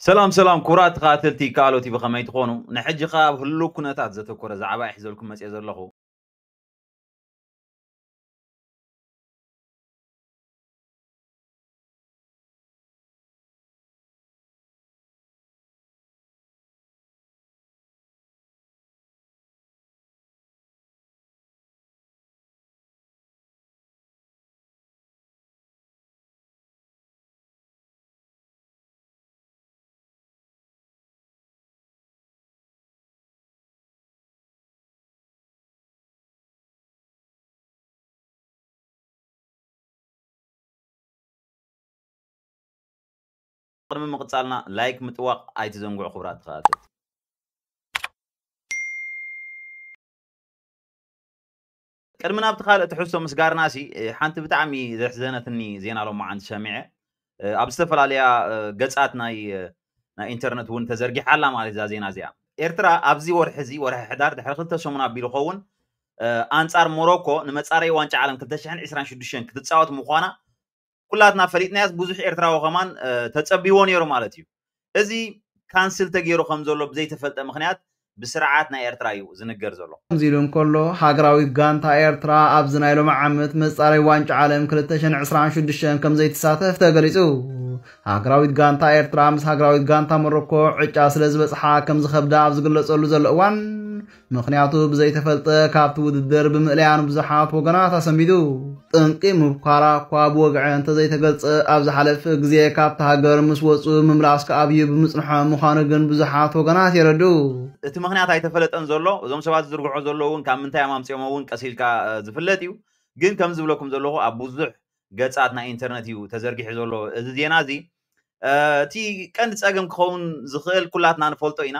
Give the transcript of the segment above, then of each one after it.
سلام سلام كرات قاتلتي كالوتي بخميت خونو نحجي خاب هلو كنتات زتو كرة زعبا يحزو لكم مسيا زر قبل ما مقتصالنا لايك متوقع اي تزنقوا خبرات خاتت قبل ما نبتخال تحسوا مسقار ناسي إيه، حانت بتعمي ذا حزنتني زين على ما عند شامعه ابو إيه، سفر عليا إيه، قصات ناي نا انترنت وانت زرقي حالا ما لي زين ازيا ارترا ابزي ورحزي ورح حدار دحر خلت شمنا بيلوخون انصار موروكو نمصاري وانچ عالم 2026 كتصاوت مخوانا ኩላትና ፈሊጥናያ ብዙሕ ኤርትራዊ ኸማን ተፀቢዎ ነይሩ ማለት እዩ እዚ ካንስል ተገይሩ ከም ዘሎ ብዘይተፈልጠ ምክንያት ብስርዓት ናይ ኤርትራ እዩ ዝንገር ዘሎ ከምዚ ኢሉ እንከሎ ሃገራዊ ጋንታ ኤርትራ ኣብዚ ናይ ሎም ዓመት መፃረይ ዋንጫ ዓለም 226 ከም ዘይተሳተፍ ተገሊፁ ሃገራዊት ጋንታ ኤርትራ ምስ ሃገራዊት ጋንታ መሮኮ ዕጫ ስለ ዝበፅሓ ከም ዝኸብዳ ኣብ ዝግለፀሉ ዘሎ እዋን ምክንያቱ ብዘይተፈልጠ ካብቲ ውድድር ብምእለያን ብዙሓት ወገናት ኣሰሚዱ ጥንቂ ምብኳራ እኳ ብወግዐ እንተዘይተገልፀ ኣብ ዝሓለፍ ግዜ ካብቲ ሃገር ምስ ወፁ ምምላስ ከኣብዩ ብምፅንሖ ምዃኑ ግን ብዙሓት ወገናት የረዱ እቲ ምክንያት ኣይተፈለጠን ዘሎ እዞም ሰባት ዝርግዖ ዘሎ እውን ካብ ምንታይ ኣማምፅኦም እውን ቀሲልካ ዝፍለጥ እዩ ግን ከም ዝብለኩም ዘለኹ ኣብ ብዙሕ ገጻት ናይ ኢንተርነት እዩ ተዘርጊሑ ዘሎ እዚ ዜና እዚ እቲ ቀንዲ ፀገም ክኸውን ዝኽእል ኩላትና ንፈልጦ ኢና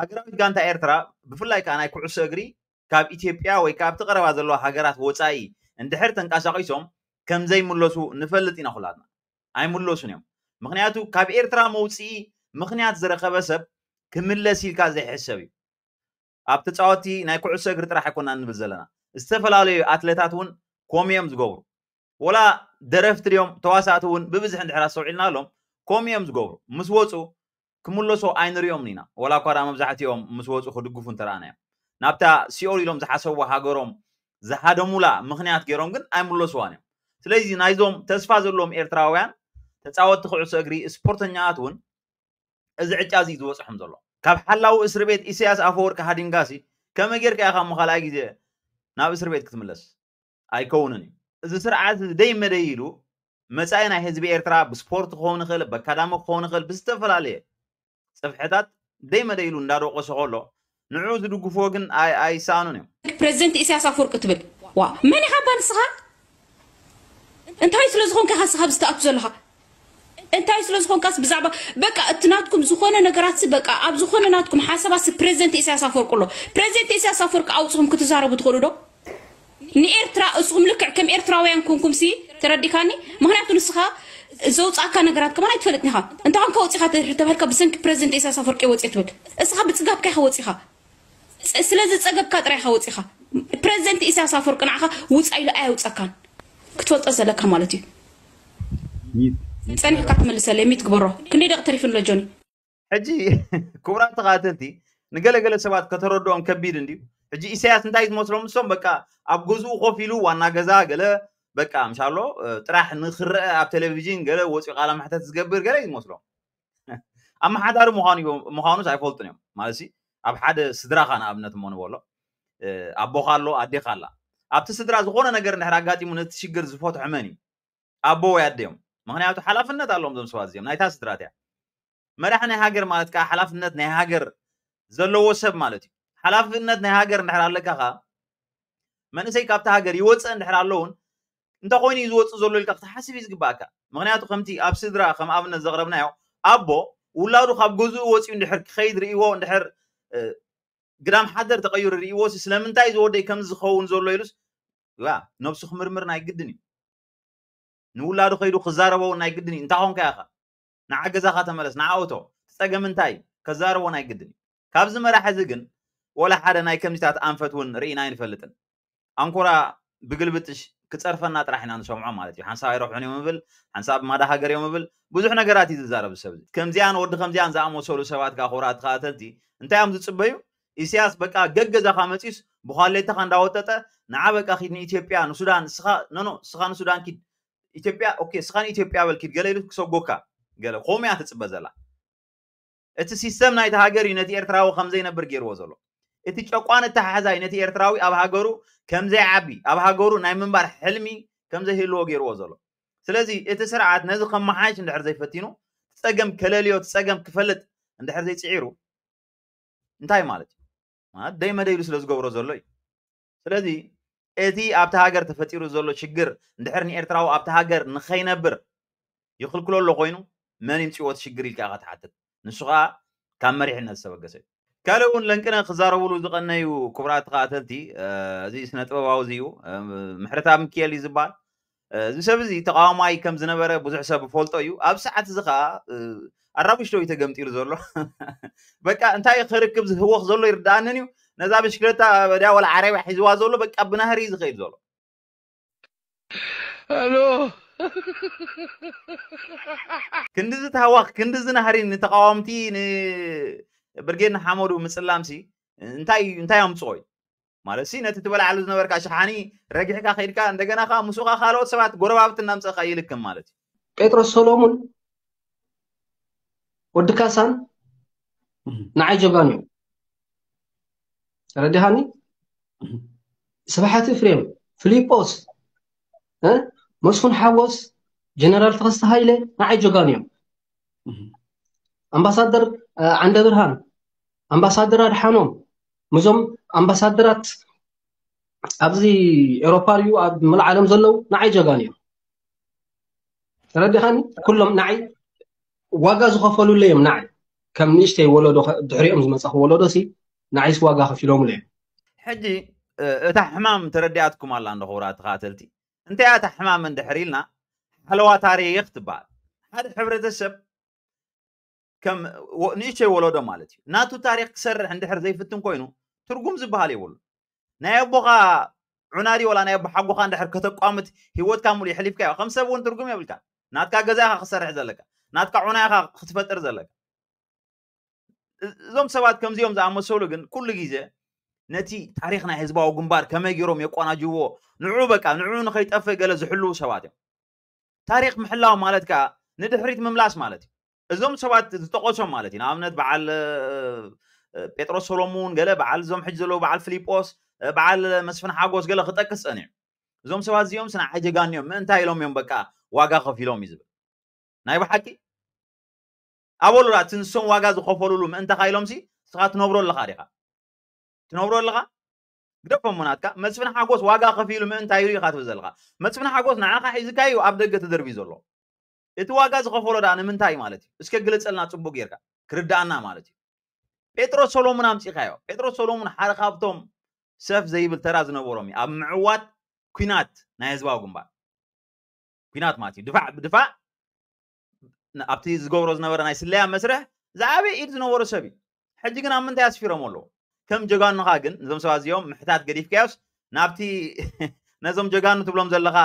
ሃገራዊት ጋንታ ኤርትራ ብፍላይ ከዓ ናይ ኩዕሶ እግሪ ካብ ኢትዮጵያ ወይ ካብቲ ቀረባ ዘለዋ ሃገራት ወፃኢ እንድሕር ተንቀሳቂሶም ከምዘይምለሱ ንፈልጥ ኢና ኩላትና ኣይምለሱን እዮም ምክንያቱ ካብ ኤርትራ መውፅኢ ምክንያት ዝረኸበ ሰብ ክምለስ ኢልካ ዘይሕሰብ እዩ ኣብ ተፃወቲ ናይ ኩዕሶ እግሪ ጥራሕ ኣይኮና ንብል ዘለና ዝተፈላለዩ ኣትሌታት እውን ከምኦም ዝገብሩ ولا درفت اليوم تواسات ون ببزح عند حراسو علنا لهم كم يوم زقبرو مسوتو كملسو عين اليوم نينا ولا كورا مبزحت يوم مسوتو خدقو فن ترانا نابتا سيول يوم زحسوا هاجرهم زحدهم لا مخنيات جيرهم جن أي ملسو أنا سلازي نايزهم تسفاز لهم إيرتراويان تتعود تخلع سأجري سبورتنيات ون أزعج عزيز وصحهم زلهم كاب حلاو إسر بيت إسياس أفور كهادين قاسي كما جير كأخا مخالعي جزي ناب إسر بيت كتملس أيكونني እዚ ስርዓት ደይመደይ ኢሉ መፃኢ ናይ ህዝቢ ኤርትራ ብስፖርት ክኸውን ይኽእል በካዳሚ ክኸውን ይኽእል ብዝተፈላለየ ፅፍሕታት ደይመደይ ኢሉ እንዳደቆሶ ከሎ ንዑ ዝድግፎ ግን ኣይሰኣኑን እዮም ፕሬዚደንት ኢሳያስ ኣፈወርቂ ትብል ዋ መን ኢኻ ባ ንስኻ እንታይ ስለ ዝኾንካ ኢኻ ንስኻ ብዝተኣቱ ዘለኻ እንታይ ስለ ዝኾንካስ ብዛዕባ በቃ እቲ ናትኩም ዝኾነ ነገራት በቃ ኣብ ዝኾነ ናትኩም ሓሳባስ ፕሬዚደንት ኢሳያስ ኣፈወርቂ ኣሎ ፕሬዚደንት ኢሳያስ ኣፈወርቂ ኣውፅኹም ክትዛረቡ ትኽእሉ ዶ نيرترا اسقوم لك كم ايرترا وين كونكم سي تردي كاني نسخه زوج اكا نغرات كمان يتفلتني ها انت كان كوتي خاطر تبارك بسنك بريزنت اساسا فرقي وتي تبك اسخه بتصقاب كاي خوتي خا سلاز تصقاب كاطري خوتي خا بريزنت اساسا فرق نعخه وصاي لا ايو تصكان كتوطى زلك مالتي ثاني كات مل سلاميت كبره كني دق تريف لجوني حجي كبرات قاتلتي نقلقل سبات كترودون كبير ندي هجي إسياس نتايز مسلم سوم بكا أبجوزو خوفيلو وانا جزا قلا بكا مشالو تراح نخر أب تلفزيون قلا وسي قال محتاج تسجبر قلا مسلم أما حد أرو مخانو مخانو ساي فولتنيوم مالسي أب حد سدرا خان أبنت مون بولا أبو خالو أدي خالا أب تسدرا زخونا نجر نحرقاتي من تشجر زفوت عماني أبو يديهم مخنياتو حلافنت ألهم زم سوازيهم نايتها سدراتيا مرحنا هاجر مالتك حلافنت نهاجر زلوا سب مالتي ሓላፍነት ናይ ሃገር እንድሕር ኣለካ ኸ መንእሰይ ካብቲ ሃገር ይወፅእ እንድሕር ኣለውን እንታይ ኮይኑ እዩ ዝወፅእ ዘሎ ኢልካ ክትሓስብ እዩ ዝግባእካ ምክንያቱ ከምቲ ኣብ ስድራ ከም ኣብነት ዘቕረብናዮ ኣቦ ውላዱ ካብ ገዝኡ ወፂኡ እንድሕር ክኸይድ ርእይዎ እንድሕር ግዳም ሓደር ተቐይሩ ርእይዎ ስለምንታይ ዝወደይ ከም ዝኸውን ዘሎ ኢሉስ ነብሱ ክምርምር ናይ ግድን እዩ ንውላዱ ከይዱ ክዛረበው ናይ ግድን እዩ እንታይ ኮንካ ኢኻ ንዓገዛኻ ተመለስ ንዓወቶ ትፀገም እንታይ ከዛረቦ ናይ ግድን እዩ ካብዚ መራሕዚ ግን ወላ ሓደ ናይ ከምዚታት ኣንፈት እውን ርኢና ይንፈልጥን ኣንኮራ ብግልብጥሽ ክፀርፈና ጥራሕ ኢና ንሰምዖ ማለት እዩ ሓንሳብ ኣይረብሑን እዮም ብል ሓንሳብ ማዳ ሃገር እዮም ብል ብዙሕ ነገራት እዩ ዝዛረብ ሰብ ከምዚኣን ወዲ ከምዚኣን ዝኣመሰሉ ሰባት ካ ኩራት ከኣተልቲ እንታይ እዮም ዝፅበዩ እስያስ በቃ ገገዛካ መፂስ ብኳሌታካ እንዳወጠጠ ንዓ በቃ ኪድ ንኢትዮጵያ ንሱዳን ስኻ ኖ ስኻ ንሱዳን ኪድ ኢትዮጵያ ስኻ ንኢትዮጵያ በልኪድ ገለ ኢሉ ክሰጎካ ገለ ከምኡ እያ ትፅበ ዘላ እቲ ሲስተም ናይቲ ሃገር እዩ ነቲ ኤርትራዊ ከምዘይነብር ገይርዎ ዘሎ እቲ ጨቋነ ተሓዛይ ነቲ ኤርትራዊ ኣብ ሃገሩ ከምዘይ ዓቢ ኣብ ሃገሩ ናይ ምንባር ሕልሚ ከምዘይህልዎ ገይርዎ ዘሎ ስለዚ እቲ ስርዓት ነዚ ከመሓይሽ እንድሕር ዘይፈቲኑ ትፀገም ከለልዮ ትፀገም ክፈልጥ እንድሕር ዘይፅዒሩ እንታይ ማለት እዩ ማለት ደይመደይሉ ስለ ዝገብሮ ዘሎ እዩ ስለዚ እቲ ኣብቲ ሃገር ተፈጢሩ ዘሎ ሽግር እንድሕር ንኤርትራዊ ኣብቲ ሃገር ንኸይነብር ይኽልክሎ ኣሎ ኮይኑ መን ይምፅዎ ትሽግር ኢልካ ኢኻ ትሓትት ንሱ ከዓ ካብ መሪሕነት ዝተበገሰ እዩ كالو لنكنا خزار ولو زقنا يو كبرات قاتلتي آه، زي سنة تبواو زيو آه، محرطة مكيا اللي زبال آه، زي سب زي تقاوم اي كم زنبرة بزح سب فولتو يو اب ساعة زقا عرابي شلو يتقمت يرزولو بكا انتاي خركب هو خزولو يردانني نزاب شكلتا بدا ولا عربي حزوا زولو بكا بنهري زخير زولو الو كندز تهواخ كندز نهري نتقاومتي ني برجين حمودو مسلامسي انتاي انتاي امصوي ማለት ሲ ነቲ ትበላዓሉ ዝነበርካ ሸሓኒ ረጊሕካ ከይድካ እንደገና ከዓ ምስኡካ ካልኦት ሰባት ጎረባብት እናምፀካ ይልክም ማለት እዩ ጴጥሮስ ሰሎሙን ወዲ ካሳን ንዓይ ጀባን እዩ ረዲሃኒ ስብሓት ፍሬም ፊልጶስ መስፉን ሓወስ ጀነራል ተኸስተ ሃይለ ንዓይ ጀጋን እዮም ኣምባሳደር ዓንደ ብርሃን ኣምባሳደር ኣድሓኖም ምዞም ኣምባሳደራት ኣብዚ ኤሮፓ እዩ ኣብ መላእ ዓለም ዘለው ንዓይ ጀጋን እዮም ተረዲኻኒ ኩሎም ንዓይ ዋጋ ዝኸፈሉለ እዮም ንዓይ ከም ንእሽተይ ወለዶ ድሕሪኦም ዝመፅኹ ወለዶ ሲ ንዓይስ ዋጋ ከፊሎምለ እዮም ሕጂ እታ ሕማም ተረዲኣትኩም ኣላ እንዶ ክቡራት ተኸተልቲ እንታይ እታ ሕማም እንድሕር ኢልና ሓለዋ ታሪክ ትበሃል ሓደ ሕብረተሰብ ከም ንእሸይ ወለዶ ማለት እዩ ናቱ ታሪክ ክሰርሕ እንድሕር ዘይፍትን ኮይኑ ትርጉም ዝበሃል የብሉን ናይ ኣቦኻ ዑናዲ ወላ ናይ ኣቦ ሓጎኻ እንድሕር ከተቋምት ሂወትካ ሙሉእ ይሕሊፍካ እዩ ከም ሰብ እውን ትርጉም የብልካ ናትካ ገዛኢኻ ክሰርሕ ዘለካ ናትካ ዑናይኻ ክትፈጥር ዘለካ እዞም ሰባት ከምዚኦም ዝኣመሰሉ ግን ኩሉ ግዜ ነቲ ታሪክ ናይ ህዝባዊ ግንባር ከመይ ገይሮም የቋናጅዎ ንዑ በቃ ንዑ ንከይጠፍእ ገለ ዝሕልው ሰባት እዮም ታሪክ ምሕላው ማለት ከዓ ንድሕሪት ምምላስ ማለት እዩ እዞም ሰባት ዝተቆሶም ማለት እዩ ንኣብነት በዓል ጴጥሮስ ሰሎሙን ገለ በዓል እዞም ሕጂ ዘለዉ በዓል ፊልጶስ በዓል መስፍን ሓጎስ ገለ ክጠቅስ ፀኒዑ እዞም ሰባት እዚኦም ስና ዓጀጋን እዮም ምእንታይ ኢሎም እዮም በቃ ዋጋ ከፊሎም እዩ ዝብል ናይ ብሓቂ ኣበሉላ እቲ ንሶም ዋጋ ዝኸፈልሉ ምእንታይ ኢሎም ሲ ስኻ ትነብሮ ኣለካ ዲኻ ትነብሮ ኣለካ ግደፎም ናትካ መስፍን ሓጎስ ዋጋ ከፊሉ ምእንታይ ኢሉ ኢካ ትብል ዘለካ መስፍን ሓጎስ ንዓኻ ሒዝካ እዩ ኣብ ደገ ተደርቢ ዘሎ እቲ ዋጋ ዝኸፈሎ ዳ ንምንታይ ማለት እዩ እስከ ግልፀልና ፅቡቅ ጌርካ ክርዳእና ማለት እዩ ጴጥሮስ ሰሎሙን ኣምፂኻዮ ጴጥሮስ ሰሎሙን ሓደ ካብቶም ሰፍ ዘይብል ተራ ዝነበሮም እዩ ኣብ ምዕዋት ኩናት ናይ ህዝባዊ ግንባር ኩናት ማለት እዩ ድፋዕ ብድፋዕ ኣብቲ ዝገብሮ ዝነበረ ናይ ስለያ መስርሕ ዝዓበየ ኢድ ዝነበሮ ሰብ እዩ ሕጂ ግን ኣብ ምንታይ ኣስፊሮም ኣለዎ ከም ጀጋኑካ ግን ነዞም ሰባ እዚኦም ምሕታት ገዲፍካዮስ ናብቲ ነዞም ጀጋኑ ትብሎም ዘለካ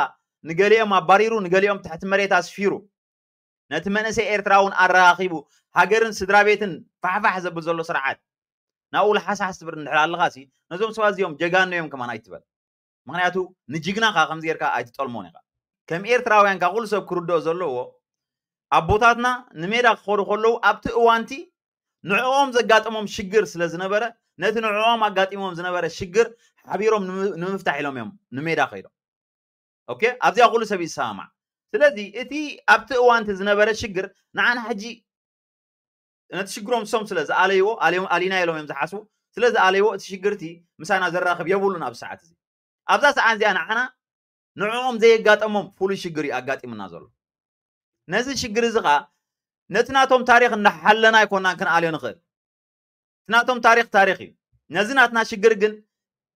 ንገሊኦም ኣባሪሩ ንገሊኦም ትሕቲ መሬት ኣስፊሩ ነቲ መንእሰይ ኤርትራ እውን ኣረኻኺቡ ሃገርን ስድራ ቤትን ፋሕፋሕ ዘብል ዘሎ ስርዓት ናብኡ ዝሓሳሓስ ትብር ንድሕር ኣለካ ሲ ነዞም ሰባት እዚኦም ጀጋኖ እዮም ከማን ኣይትበል ምክንያቱ ንጅግናካ ከምዚ ጌርካ ኣይትጠልሞን ኢኻ ከም ኤርትራውያን ኤርትራውያንካ ኩሉ ሰብ ክርድኦ ዘለዎ ኣቦታትና ንሜዳ ክኸዱ ከለዉ ኣብቲ እዋንቲ ንዕኦም ዘጋጥሞም ሽግር ስለ ዝነበረ ነቲ ንዕኦም ኣጋጢሞም ዝነበረ ሽግር ሓቢሮም ንምፍታሕ ኢሎም እዮም ንሜዳ ከይዶም ኦኬ ኣብዚኣ ኩሉ ሰብ ይሰማዕ ስለዚ እቲ ኣብቲ እዋንቲ ዝነበረ ሽግር ንዓና ሕጂ ነቲ ሽግሮም ሶም ስለ ዝኣለይዎ ኣሊና ኢሎም እዮም ዝሓስቡ ስለ ዝኣለይዎ እቲ ሽግርቲ ምሳና ዘራኽብ የብሉን ኣብ ሰዓት እዚ ኣብዛ ሰዓት እዚኣ ንዓና ንዕኦም ዘየጋጠሞም ፍሉይ ሽግር እዩ ኣጋጢምና ዘሎ ነዚ ሽግር እዚ ከዓ ነቲ ናቶም ታሪክ እናሓለና ይኮናን ክንኣልዮ ንኽእል እቲ ናቶም ታሪክ ታሪክ እዩ ነዚ ናትና ሽግር ግን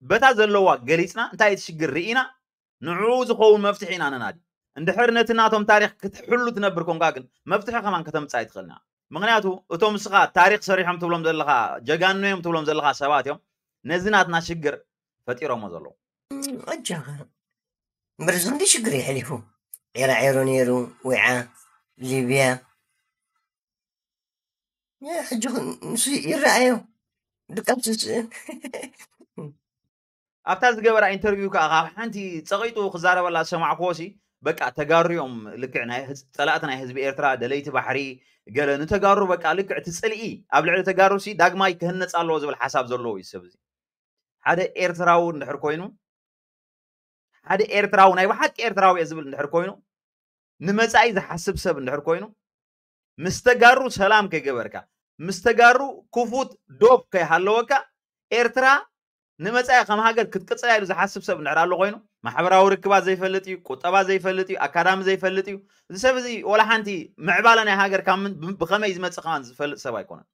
በታ ዘለዋ ገሊፅና እንታይ እቲ ሽግር ርኢና ንዕኡ ዝኸውን መፍትሒ ኢና ነናዲ اندحر نتناتهم تاريخ كتحلو تنبر كون مفتحه كمان كتم سايت خلنا مغنياتو اتوم سقا تاريخ صريحهم تبلهم زلخا جغانو يوم تبلوم زلقا سوات يوم نزيناتنا شقر فتيرو مزلو اجا برزندي شقر يحليفو يرا عيرو نيرو وعا ليبيا يا حجو نسي يرعيو سيسين ኣብታ ዝገበራ ኢንተርቪው ከዓ حانتي ሓንቲ خزارة ክዛረበላ سمع ሲ በቃ ተጋርዮም ልክዕ ፀላእት ናይ ህዝቢ ኤርትራ ደለይቲ ባሕሪ ገለ ንተጋሩ በቃ ልክዕ እቲ ፅልኢ ኣብ ልዕሊ ተጋሩ ሲ ዳግማይ ክህነፅ ኣለዎ ዝብል ሓሳብ ዘለዎ እዩ ሰብ እዚ ሓደ ኤርትራዊ እንድሕር ኮይኑ ሓደ ኤርትራዊ ናይ ብሓቂ ኤርትራዊ እየ ዝብል እንድሕር ኮይኑ ንመፃኢ ዝሓስብ ሰብ እንድሕር ኮይኑ ምስ ተጋሩ ሰላም ከይገበርካ ምስ ተጋሩ ክፉት ዶብ ከይሃለወካ ኤርትራ ንመፃኢ ከም ሃገር ክትቅፅላ ኢሉ ዝሓስብ ሰብ እንድሕር ኣሎ ኮይኑ ማሕበራዊ ርክባት ዘይፈልጥ እዩ ቁጠባ ዘይፈልጥ እዩ ኣካዳሚ ዘይፈልጥ እዩ እዚ ሰብ እዚ ወላ ሓንቲ ምዕባለ ናይ ሃገር ካብ ብኸመይ ዝመፅእ ኸማን ዝፈልጥ ሰብ ኣይኮነን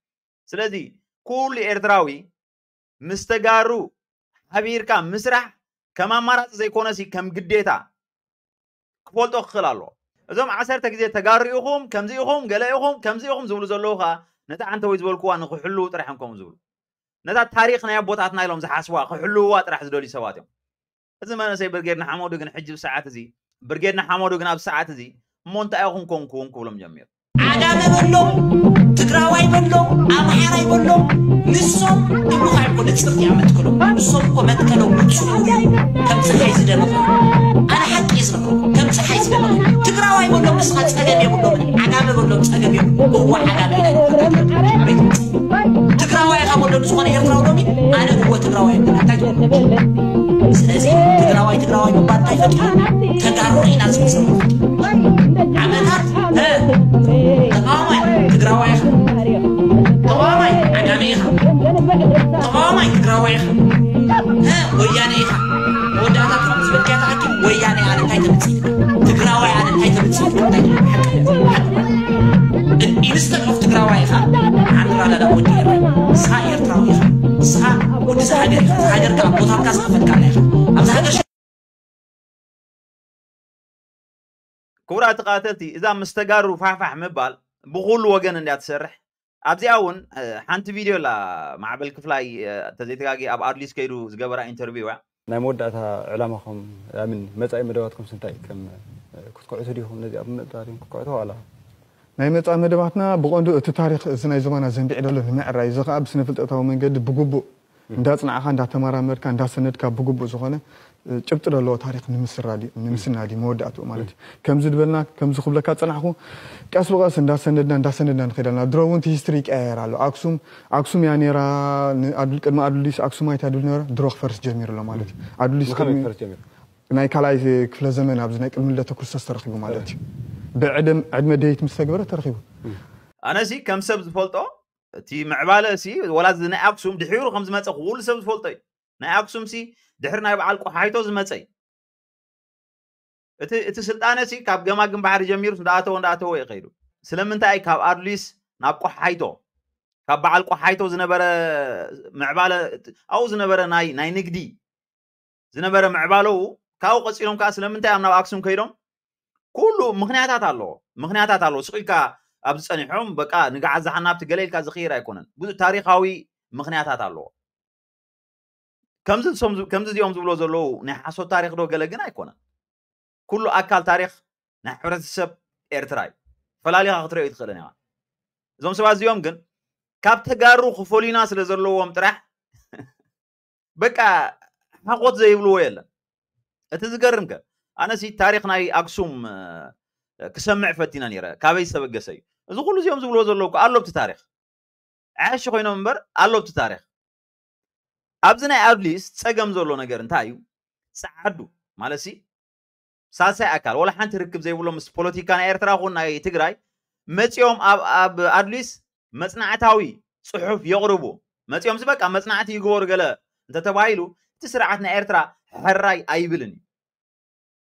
ስለዚ ኩሉ ኤርትራዊ ምስተጋሩ ሓቢርካ ምስራሕ ከም ኣማራፂ ዘይኮነ ከም ግዴታ ክፈልጦ ክኽእል ኣለዎ እዞም ዓሰርተ ግዜ ተጋሩ ኢኹም ከምዚ ኢኹም ገለ ኢኹም ከምዚ ኢኹም ዝብሉ ዘለዉ ከዓ ነታ ዓንተ ወይ ዝበልክዋ ንክሕልው ጥራሕ እንከም ዝብሉ ነታ ታሪክ ናይ ኣቦታትና ኢሎም ዝሓስዋ ክሕልውዋ ጥራሕ ዝደልዩ ሰባት እዮም እዚ መንእሰይ ብርጌድና ሓመዱ ግን ሕጂ ብሰዓት እዚ ብርጌድና ሓመዱ ግን ኣብ ሰዓት እዚ እሞ እንታይ ይኹንኮን ክውን ክብሎም ጀሚሩ ዓዳመ በሎ ትግራዋይ በሎ ኣምሓራይ በሎ ንሶም ድሉካ ብንፅር ይመትክሎ ንሶም እኮ መትከለው ንፁር ከም ፀሓይ ዝደምቕ ኣነ ሓቂ ዝነክሮ ከም ፀሓይ ዝደምቕ ትግራዋይ በሎ ምስኻ ፀገም የብሎም ዓዳመ በሎም ፀገም የብ እዋ ዓዳመ ትግራዋይ ካ በሎ ንዝኾነ ኤርትራ ብሎሚ ኣነ እዎ ትግራዋይ እንታይ ትብሉ ስለዚህ ትግራዋይ ትግራዋይ መባል አይፈልግም። ተጋሩኝ ናዝምሰው ዓመታት ተቃዋማይ ትግራዋይ ተቃዋማይ ዓዳሜ ኢኻ ተቃዋማይ ትግራዋይ ኢኻ ወያነ ኢኻ መወዳእታ ከም ዝብል ከ ተሓኪም ወያነ ኣነ እንታይ ተምፅእ ትግራዋይ ኣነ እንታይ ተምፅእ እንታይ ኢንስተድ ኦፍ ትግራዋይ ኢኻ ዓንራዳዳ ወዲ ሳኤርትራዊ ኢኻ ንስኻ ወዲ ዝሃገር ኢኻ ዝሃገርካ ቦታትካ ዝኸፈትካ تقاتلتي اذا مستقر وفحفح مبال بقول وقن اني اتسرح ابزي اون حانت فيديو لا مع بالكفلاي تزيت كاجي اب ارليس كيرو زغبرا انترفيو لا مود اتا علامكم امن مزاي مدواتكم سنتاي كم كتقعدوا ديهم نزي اب مدارين كتقعدوا على ناي مزاي مدواتنا بقوندو ات تاريخ زناي زمانا زين بيدلو لما راي زخ اب سنفلت اتاو منجد بغبو انداصنا خا اندا تمارا مركا اندا سندكا بغبو زخونه چپتر لو تاریخ نمیسر نادی نمیسر نادی مورد آت و مالاتی کم زود بلنا کم زود خوب لکات سنگو کس بگه سند سند دند سند دند خیلی دند درون تیستریک ایرا لو اکسوم اکسوم یعنی را عدل کرد ما عدلیس اکسوم ایت عدل نر دروغ فرست جمیر لو مالاتی عدلیس نه کلای کل زمان ابز نه کل ملت کرست استرخیو مالاتی بعدم عدم دیت مستقبل استرخیو آن ازی کم سب فلتا تی معبال ازی ولاد نه اکسوم دحیرو خم زمان تقول سب فلتای نه اکسوم سی ድሕሪ ናይ በዓል ቁሓይቶ ዝመፀ እዩ እቲ ስልጣነ ሲ ካብ ገማግን ባሕሪ ጀሚሩ እንዳኣተወ እንዳኣተወ እዩ ከይዱ ስለምንታይ ካብ ኣድሊስ ናብ ቁሓይቶ ካብ በዓል ቁሓይቶ ዝነበረ ምዕባለ ኣብኡ ዝነበረ ናይ ንግዲ ዝነበረ ምዕባለው ካብኡ ቀፂሎም ከዓ ስለምንታይ ኣብ ናብ ኣክሱም ከይዶም ኩሉ ምክንያታት ኣለዎ ምክንያታት ኣለዎ ስቂልካ ኣብ ዝፀኒሖም በቃ ንጋዓት ዝሓናብቲ ገለ ኢልካ ዝኽይር ኣይኮነን ብዙእ ታሪካዊ ምክንያታት ኣለዎ ከምዚ ከምዚ እዚኦም ዝብሎ ዘለዉ ናይ ሓሶት ታሪክ ዶ ገለ ግን ኣይኮነን ኩሉ ኣካል ታሪክ ናይ ሕብረተሰብ ኤርትራ እዩ ፈላሊኻ ክትሪኦ ትኽእልን ኢኻ እዞም ሰባት እዚኦም ግን ካብ ተጋሩ ክፈልዩና ስለ ዘለዎም ጥራሕ በቃ ሓቆት ዘይብልዎ የለን እቲ ዝገርም ከ ኣነሲ ታሪክ ናይ ኣክሱም ክሰምዕ ፈቲና ነይረ ካበይ ዝተበገሰ እዩ እዚ ኩሉ እዚኦም ዝብልዎ ዘለዉ ኣሎ ብቲ ታሪክ ዓሺ ኮይኖም እምበር ኣሎ ብቲ ታሪክ ኣብዚ ናይ ኣብሊስ ፀገም ዘሎ ነገር እንታይ እዩ ፀዓዱ ማለት ሲ ሳልሳይ ኣካል ወላ ሓንቲ ርክብ ዘይብሎ ምስ ፖለቲካ ናይ ኤርትራ ኹን ናይ ትግራይ መፂኦም ኣብ ኣድሊስ መፅናዕታዊ ፅሑፍ የቕርቡ መፂኦም ዚ በቃ መፅናዕቲ ይግበሩ ገለ እንተተባሂሉ እቲ ስርዓት ናይ ኤርትራ ሕራይ ኣይብልን እዩ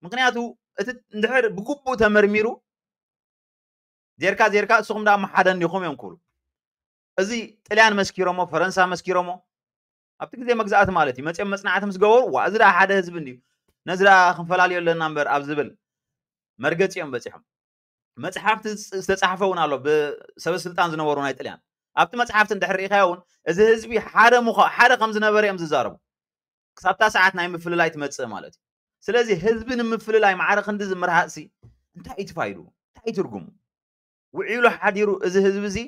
ምክንያቱ እቲ እንድሕር ብግቡእ ተመርሚሩ ዜርካ ዜርካ እስኹም ዳ መሓደን ዲኹም እዮም ክብሉ እዚ ጥልያን መስኪሮሞ ፈረንሳ መስኪሮሞ ኣብቲ ግዜ መግዛእቲ ማለት እዩ መፅኦም መፅናዕቲ ምስ ገበሩ ዋ እዚ ድኣ ሓደ ህዝቢ እንድዩ ነዚ ድኣ ክንፈላለዩ ኣለና እምበር ኣብ ዝብል መርገፂ እዮም በፂሖም መፅሓፍቲ ዝተፃሓፈ እውን ኣሎ ብሰበስልጣን ዝነበሩ ናይ ጥልያን ኣብቲ መፅሓፍቲ እንድሕር ርኢኻዮ እውን እዚ ህዝቢ ሓደ ሓደ ከም ዝነበረ እዮም ዝዛረቡ ክሳብታ ሰዓት ናይ ምፍልላይ ትመፅእ ማለት እዩ ስለዚ ህዝቢ ንምፍልላይ ማዕረ ክንዲ ዝምርሃእሲ እንታይ እዩ ትፋይዱ እንታይ እዩ ትርጉሙ ውዒሉ ሓዲሩ እዚ ህዝቢ እዚ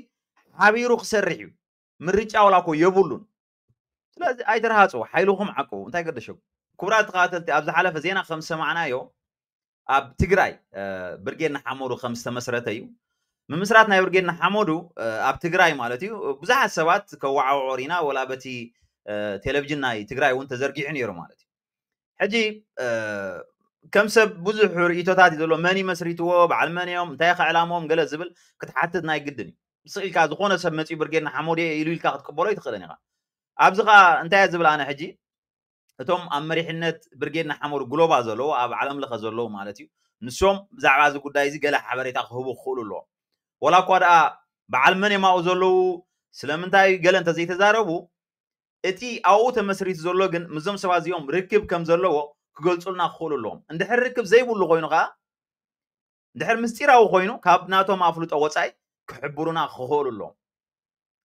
ሓቢሩ ክሰርሕ እዩ ምርጫ ወላ ኮ የብሉን ስለዚ ኣይተረሃፅዎ ሓይልኩም ዓቅቡ እንታይ ገደሸጉ ክቡራት ተኸተልቲ ኣብዝ ሓለፈ ዜና ከም ዝሰማዕናዮ ኣብ ትግራይ ብርጌድ ንሓመዱ ከም ዝተመስረተ እዩ ምምስራት ናይ ብርጌድ ንሓመዱ ኣብ ትግራይ ማለት እዩ ብዙሓት ሰባት ከወዓውዑ ሪና ወላ በቲ ቴሌቭዥን ናይ ትግራይ እውን ተዘርጊሑ ነይሩ ማለት እዩ ሕጂ ከም ሰብ ብዙሕ ርእቶታት እዩ ዘሎ መን ይመስሪትዎ በዓል መን እዮም እንታይ ከ ዕላሞም ገለ ዝብል ክትሓትት ናይ ግድን እዩ ስኢልካ ዝኾነ ሰብ መፅኡ ብርጌድ ንሓመዱ ኢሉ ኢልካ ክትቅበሎ ይትኽእልን ኢኻ ኣብዚ ከዓ እንታይ ዝብል ኣነ ሕጂ እቶም ኣብ መሪሕነት ብርጌድ ንሓመዱ ግሎባ ዘለዎ ኣብ ዓለም ለኸ ዘለዎ ማለት እዩ ንሶም ብዛዕባ እዚ ጉዳይ እዚ ገለ ሓበሬታ ክህቡ ክኽእሉ ኣለዎም ወላ እኳ ደኣ በዓል መን የማኡ ዘለው ስለምንታይ ገለ እንተዘይተዛረቡ እቲ ኣብኡ ተመስሪቱ ዘሎ ግን ምዞም ሰባት እዚኦም ርክብ ከም ዘለዎ ክገልፁልና ክኽእሉ ኣለዎም እንድሕር ርክብ ዘይብሉ ኮይኑ ከዓ እንድሕር ምስጢራዊ ኮይኑ ካብ ናቶም ኣፍልጦ ወፃኢ ክሕብሩና ክኽእሉ ኣለዎም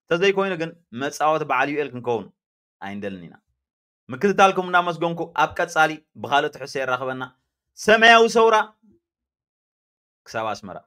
እንተዘይኮይኑ ግን መፃወት በዓልዩ ኤል ክንከውን ኣይንደልን ኢና ምክትታልኩም እናመስገንኩ ኣብ ቀፃሊ ብካልኦት ትሕሶ ይራኸበና ሰማያዊ ሰውራ ክሳብ ኣስመራ